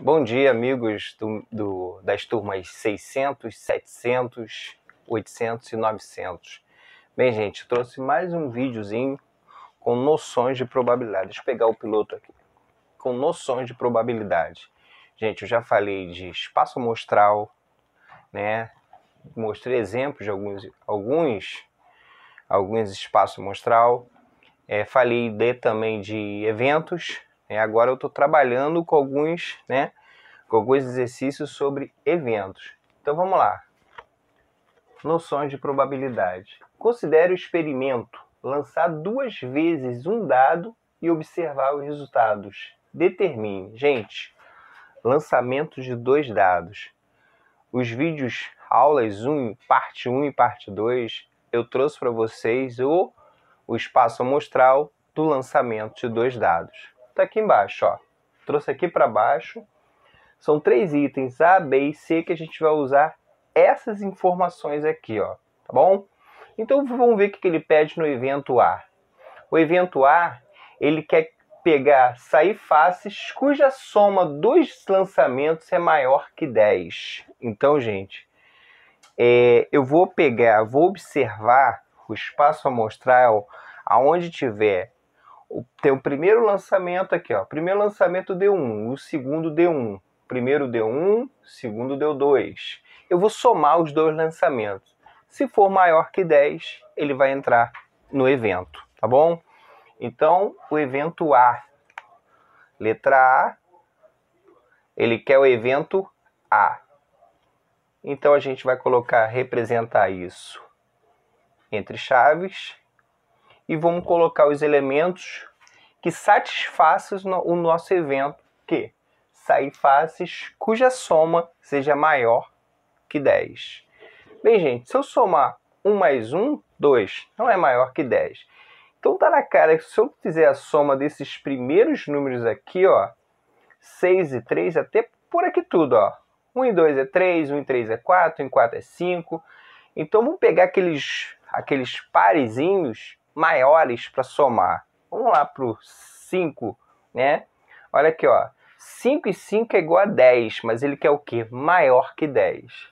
Bom dia, amigos do, do, das turmas 600, 700, 800 e 900. Bem, gente, trouxe mais um videozinho com noções de probabilidade. Deixa eu pegar o piloto aqui. Com noções de probabilidade. Gente, eu já falei de espaço amostral, né? Mostrei exemplos de alguns, alguns, alguns espaço amostral. É, falei de, também de eventos, é, agora eu estou trabalhando com alguns, né, com alguns exercícios sobre eventos. Então vamos lá. Noções de probabilidade. Considere o experimento lançar duas vezes um dado e observar os resultados. Determine, gente, lançamento de dois dados. Os vídeos aulas 1, parte 1 e parte 2, eu trouxe para vocês o, o espaço amostral do lançamento de dois dados está aqui embaixo, ó. Trouxe aqui para baixo. São três itens A, B e C que a gente vai usar essas informações aqui, ó, tá bom? Então vamos ver o que ele pede no evento A. O evento A, ele quer pegar sair faces cuja soma dos lançamentos é maior que 10. Então, gente, é, eu vou pegar, vou observar o espaço amostral aonde tiver o teu primeiro lançamento aqui, ó. Primeiro lançamento deu 1, o segundo deu 1. Primeiro deu 1, segundo deu 2. Eu vou somar os dois lançamentos. Se for maior que 10, ele vai entrar no evento, tá bom? Então, o evento A, letra A, ele quer o evento A. Então a gente vai colocar representar isso entre chaves e vamos colocar os elementos que satisfaçam o nosso evento, que faces cuja soma seja maior que 10. Bem, gente, se eu somar 1 mais 1, 2, não é maior que 10. Então tá na cara que se eu fizer a soma desses primeiros números aqui, ó, 6 e 3, é até por aqui tudo, ó. 1 e 2 é 3, 1 e 3 é 4, 1 e 4 é 5. Então vamos pegar aqueles, aqueles parezinhos maiores para somar. Vamos lá para o 5, né? Olha aqui, ó. 5 e 5 é igual a 10, mas ele quer o quê? Maior que 10.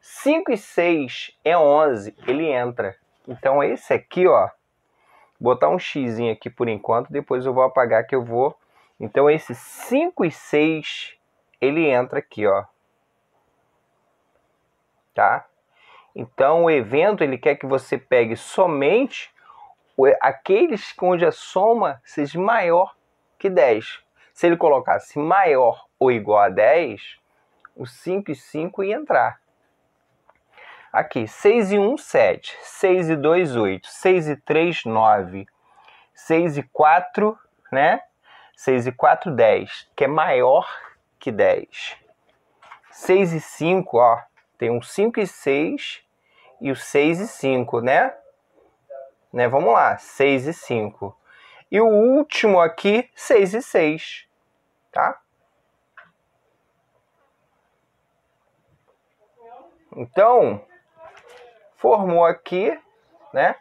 5 e 6 é 11, ele entra. Então esse aqui, ó, botar um x aqui por enquanto, depois eu vou apagar que eu vou. Então esse 5 e 6, ele entra aqui, ó. Tá? Então o evento ele quer que você pegue somente aqueles onde a soma seja maior que 10. Se ele colocasse maior ou igual a 10, o 5 e 5 ia entrar. Aqui, 6 e 1, 7. 6 e 2, 8. 6 e 3, 9. 6 e 4, né? 6 e 4, 10, que é maior que 10. 6 e 5, ó, tem um 5 e 6 e o 6 e 5, né? né? Vamos lá, 6 e 5. E o último aqui, 6 e 6, tá? Então, formou aqui, né?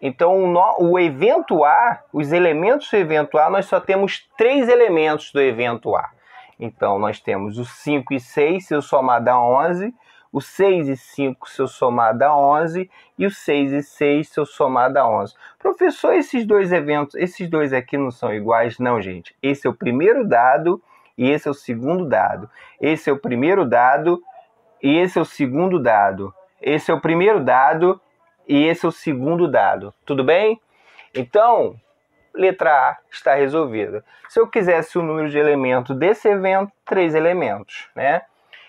Então, no, o evento A, os elementos do evento A, nós só temos três elementos do evento A. Então, nós temos o 5 e 6, se eu somar dá 11, o 6 e 5, se eu somar, dá 11. E o 6 e 6, se eu somar, dá 11. Professor, esses dois eventos, esses dois aqui não são iguais? Não, gente. Esse é o primeiro dado e esse é o segundo dado. Esse é o primeiro dado e esse é o segundo dado. Esse é o primeiro dado e esse é o segundo dado. Tudo bem? Então, letra A está resolvida. Se eu quisesse o número de elementos desse evento, três elementos, né?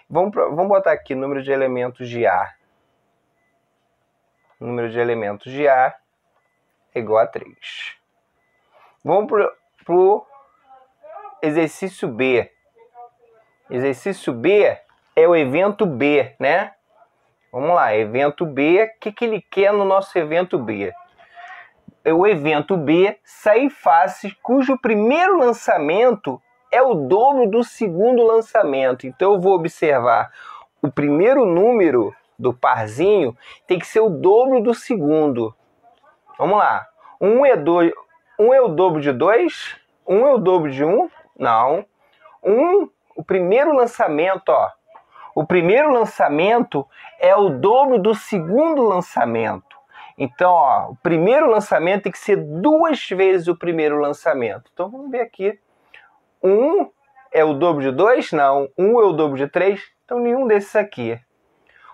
Vamos, vamos botar aqui número de elementos de A. Número de elementos de A é igual a 3. Vamos para o exercício B. Exercício B é o evento B, né? Vamos lá, evento B, o que, que ele quer no nosso evento B? o evento B, Sair Face, cujo primeiro lançamento é o dobro do segundo lançamento. Então eu vou observar o primeiro número do parzinho tem que ser o dobro do segundo. Vamos lá. 1 um é, um é o dobro de 2? 1 um é o dobro de 1? Um? Não. 1, um, o primeiro lançamento, ó. O primeiro lançamento é o dobro do segundo lançamento. Então, ó, o primeiro lançamento tem que ser duas vezes o primeiro lançamento. Então, vamos ver aqui 1 é o dobro de 2? Não. 1 é o dobro de 3? Então nenhum desses aqui.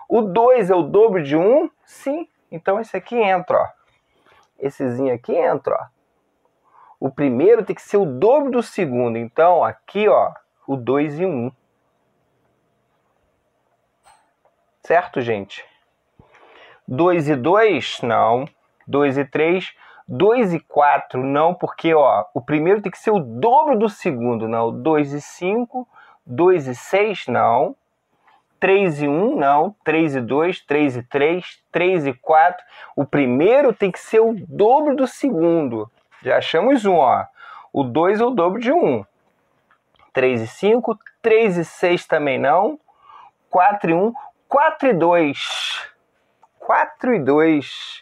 O 2 é o dobro de 1? Sim. Então esse aqui entra, ó. Essezinho aqui entra, ó. O primeiro tem que ser o dobro do segundo. Então aqui, ó, o 2 e um, 1. Certo, gente? 2 e 2? Não. 2 e 3? 2 e 4 não, porque ó, o primeiro tem que ser o dobro do segundo, não. 2 e 5, 2 e 6 não. 3 e 1 não, 3 e 2, 3 e 3, 3 e 4. O primeiro tem que ser o dobro do segundo. Já achamos um, ó. O 2 é o dobro de 1. 3 e 5, 3 e 6 também não. 4 e 1, 4 e 2. 4 e 2.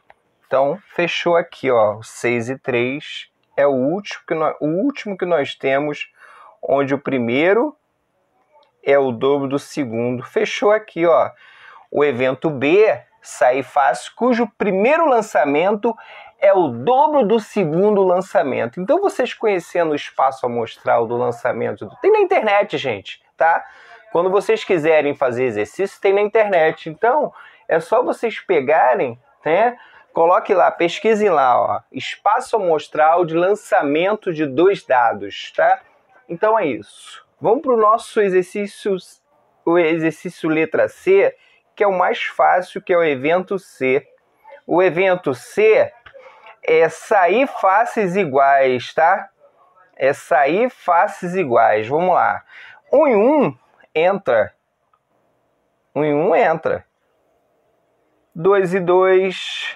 Então, fechou aqui, ó, 6 e 3 é o último que nós, o último que nós temos, onde o primeiro é o dobro do segundo. Fechou aqui, ó. O evento B sai fácil, cujo primeiro lançamento é o dobro do segundo lançamento. Então vocês conhecendo o espaço amostral do lançamento, tem na internet, gente, tá? Quando vocês quiserem fazer exercício, tem na internet. Então, é só vocês pegarem, né? coloque lá, pesquise lá, ó, espaço amostral de lançamento de dois dados, tá? Então é isso. Vamos para o nosso exercício, o exercício letra C, que é o mais fácil, que é o evento C. O evento C é sair faces iguais, tá? É sair faces iguais. Vamos lá. Um em um entra. Um em um entra. Dois e dois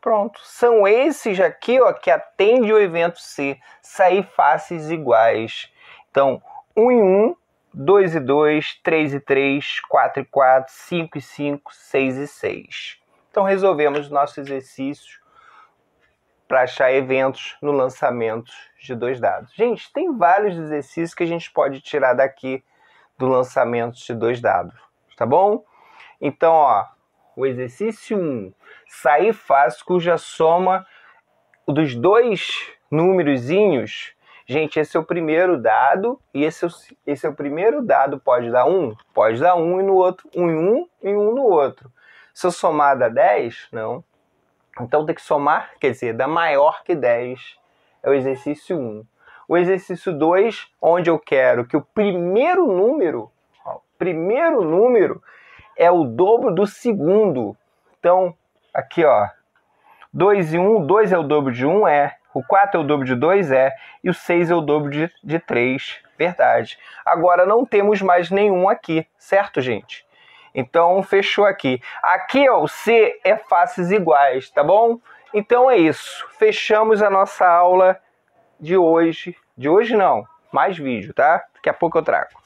Pronto. São esses aqui ó, que atende o evento C. Sair faces iguais. Então, 1 um em 1, um, 2 e 2, 3 e 3, 4 e 4, 5 e 5, 6 e 6. Então, resolvemos nosso exercício para achar eventos no lançamento de dois dados. Gente, tem vários exercícios que a gente pode tirar daqui do lançamento de dois dados, tá bom? Então, ó, o exercício 1, um, sair fácil, cuja soma dos dois númerozinhos, gente, esse é o primeiro dado, e esse é o, esse é o primeiro dado pode dar 1, um, pode dar 1 um, e no outro, 1 um em 1 um, e 1 um no outro. Se eu somar dá 10, não. Então tem que somar, quer dizer, dá maior que 10, é o exercício 1. Um. O exercício 2, onde eu quero que o primeiro número, ó, primeiro número é o dobro do segundo. Então, aqui ó, 2 e 1, um, 2 é o dobro de 1, um, é. O 4 é o dobro de 2, é. E o 6 é o dobro de, de 3, verdade. Agora não temos mais nenhum aqui, certo, gente? Então, fechou aqui. Aqui, ó, o C é faces iguais, tá bom? Então é isso. Fechamos a nossa aula de hoje. De hoje não, mais vídeo, tá? Daqui a pouco eu trago.